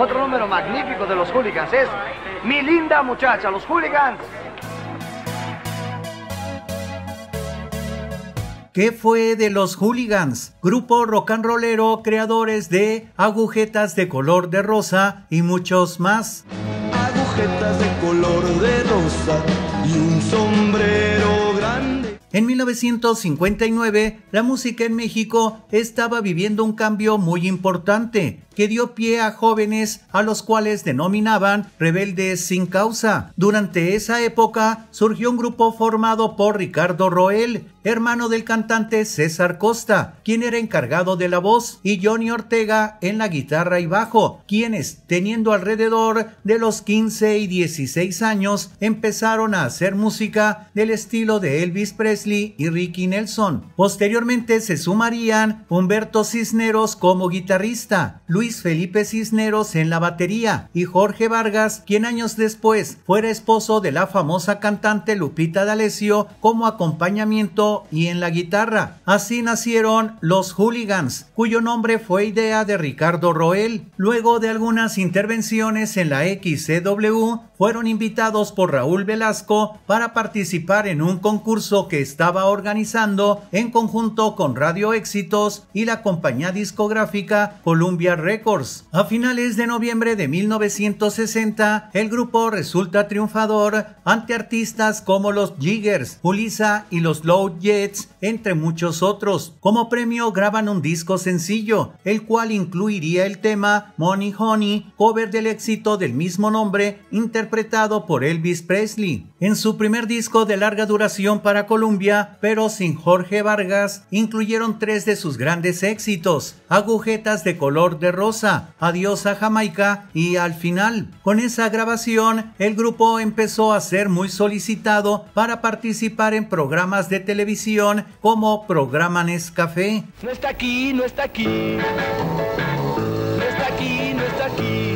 Otro número magnífico de los hooligans es Mi linda muchacha, los hooligans. ¿Qué fue de los Hooligans? Grupo rock and rollero creadores de Agujetas de color de rosa y muchos más. Agujetas de color de rosa y un sombrero grande. En 1959, la música en México estaba viviendo un cambio muy importante que dio pie a jóvenes a los cuales denominaban rebeldes sin causa. Durante esa época surgió un grupo formado por Ricardo Roel, hermano del cantante César Costa, quien era encargado de la voz, y Johnny Ortega en la guitarra y bajo, quienes, teniendo alrededor de los 15 y 16 años, empezaron a hacer música del estilo de Elvis Presley y Ricky Nelson. Posteriormente se sumarían Humberto Cisneros como guitarrista, Luis Felipe Cisneros en la batería y Jorge Vargas, quien años después fuera esposo de la famosa cantante Lupita D'Alessio como acompañamiento y en la guitarra. Así nacieron los Hooligans, cuyo nombre fue idea de Ricardo Roel. Luego de algunas intervenciones en la XCW, fueron invitados por Raúl Velasco para participar en un concurso que estaba organizando en conjunto con Radio Éxitos y la compañía discográfica Columbia Records. A finales de noviembre de 1960, el grupo resulta triunfador ante artistas como los Jiggers, Julissa y los Low Jets, entre muchos otros. Como premio graban un disco sencillo, el cual incluiría el tema Money Honey, cover del éxito del mismo nombre, interpretado interpretado por Elvis Presley. En su primer disco de larga duración para Columbia, pero sin Jorge Vargas, incluyeron tres de sus grandes éxitos, Agujetas de color de rosa, Adiós a Jamaica y Al final. Con esa grabación, el grupo empezó a ser muy solicitado para participar en programas de televisión como Programa Nescafé. No está aquí, no está aquí. No está aquí, no está aquí.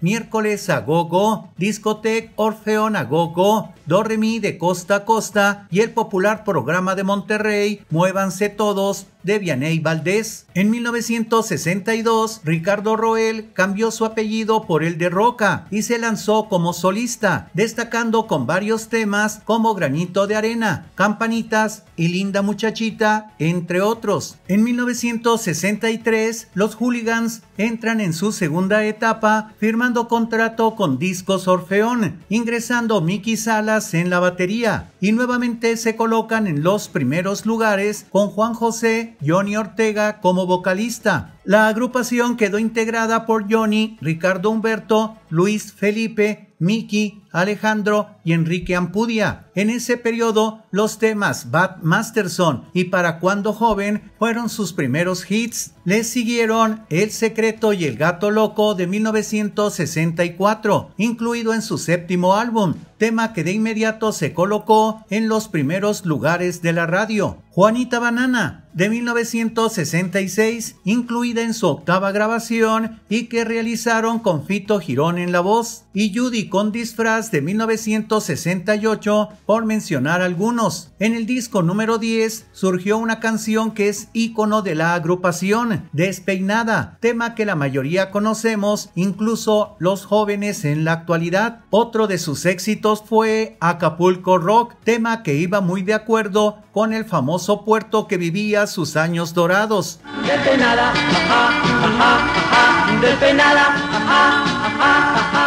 Miércoles a Gogo, Discotec Orfeón a Gogo, Doremi de Costa a Costa y el popular programa de Monterrey, Muévanse Todos de Vianney Valdés. En 1962, Ricardo Roel cambió su apellido por el de Roca y se lanzó como solista, destacando con varios temas como Granito de Arena, Campanitas y Linda Muchachita, entre otros. En 1963, los Hooligans entran en su segunda etapa firmando contrato con Discos Orfeón, ingresando Mickey Salas en la batería y nuevamente se colocan en los primeros lugares con Juan José Johnny Ortega como vocalista. La agrupación quedó integrada por Johnny, Ricardo Humberto, Luis Felipe, Miki, Alejandro y Enrique Ampudia. En ese periodo, los temas Bad Masterson y Para cuando joven fueron sus primeros hits. Les siguieron El secreto y El gato loco de 1964, incluido en su séptimo álbum, tema que de inmediato se colocó en los primeros lugares de la radio. Juanita Banana de 1966, incluida en su octava grabación y que realizaron con Fito Girón en la voz y Judy con disfraz de 1968 por mencionar algunos. En el disco número 10 surgió una canción que es icono de la agrupación, Despeinada, tema que la mayoría conocemos, incluso los jóvenes en la actualidad. Otro de sus éxitos fue Acapulco Rock, tema que iba muy de acuerdo con el famoso puerto que vivía sus años dorados ajá, ajá, ajá, despenada, ajá, ajá,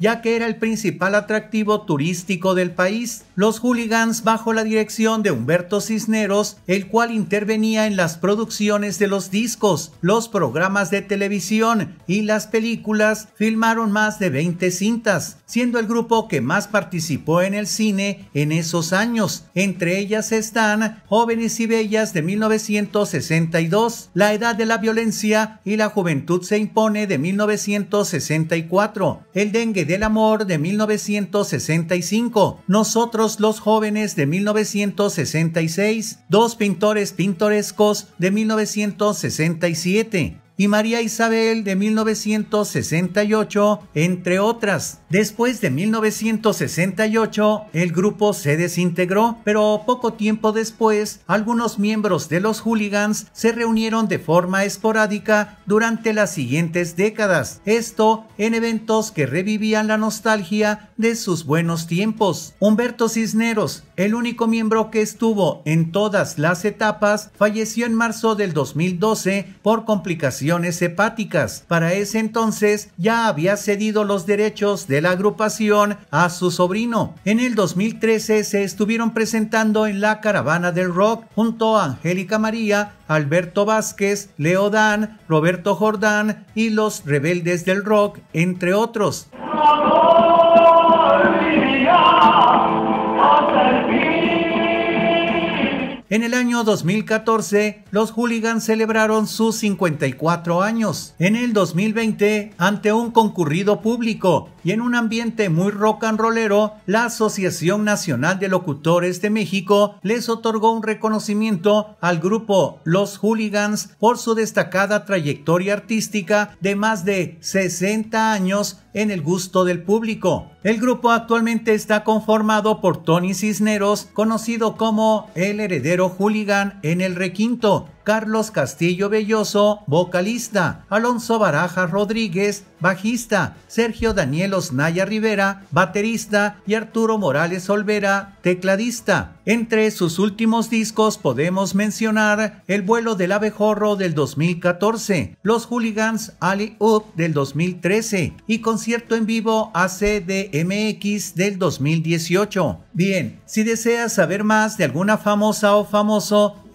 ya que era el principal atractivo turístico del país. Los hooligans bajo la dirección de Humberto Cisneros, el cual intervenía en las producciones de los discos, los programas de televisión y las películas, filmaron más de 20 cintas, siendo el grupo que más participó en el cine en esos años. Entre ellas están Jóvenes y Bellas de 1962, La Edad de la Violencia y La Juventud se impone de 1964, El Dengue del Amor de 1965, Nosotros los Jóvenes de 1966, dos pintores pintorescos de 1967, y María Isabel de 1968, entre otras. Después de 1968, el grupo se desintegró, pero poco tiempo después, algunos miembros de los hooligans se reunieron de forma esporádica durante las siguientes décadas, esto en eventos que revivían la nostalgia de sus buenos tiempos. Humberto Cisneros, el único miembro que estuvo en todas las etapas falleció en marzo del 2012 por complicaciones hepáticas. Para ese entonces ya había cedido los derechos de la agrupación a su sobrino. En el 2013 se estuvieron presentando en la Caravana del Rock junto a Angélica María, Alberto Vázquez, Leo Dan, Roberto Jordán y los Rebeldes del Rock, entre otros. En el año 2014, los Hooligans celebraron sus 54 años. En el 2020, ante un concurrido público, y en un ambiente muy rock and rollero, la Asociación Nacional de Locutores de México les otorgó un reconocimiento al grupo Los Hooligans por su destacada trayectoria artística de más de 60 años en el gusto del público. El grupo actualmente está conformado por Tony Cisneros, conocido como el heredero hooligan en el requinto, Carlos Castillo Belloso, vocalista, Alonso Baraja Rodríguez, bajista, Sergio Daniel Naya Rivera, baterista, y Arturo Morales Olvera, tecladista. Entre sus últimos discos podemos mencionar El vuelo del abejorro del 2014, Los Hooligans ali Up del 2013 y Concierto en vivo ACDMX del 2018. Bien, si deseas saber más de alguna famosa o famoso,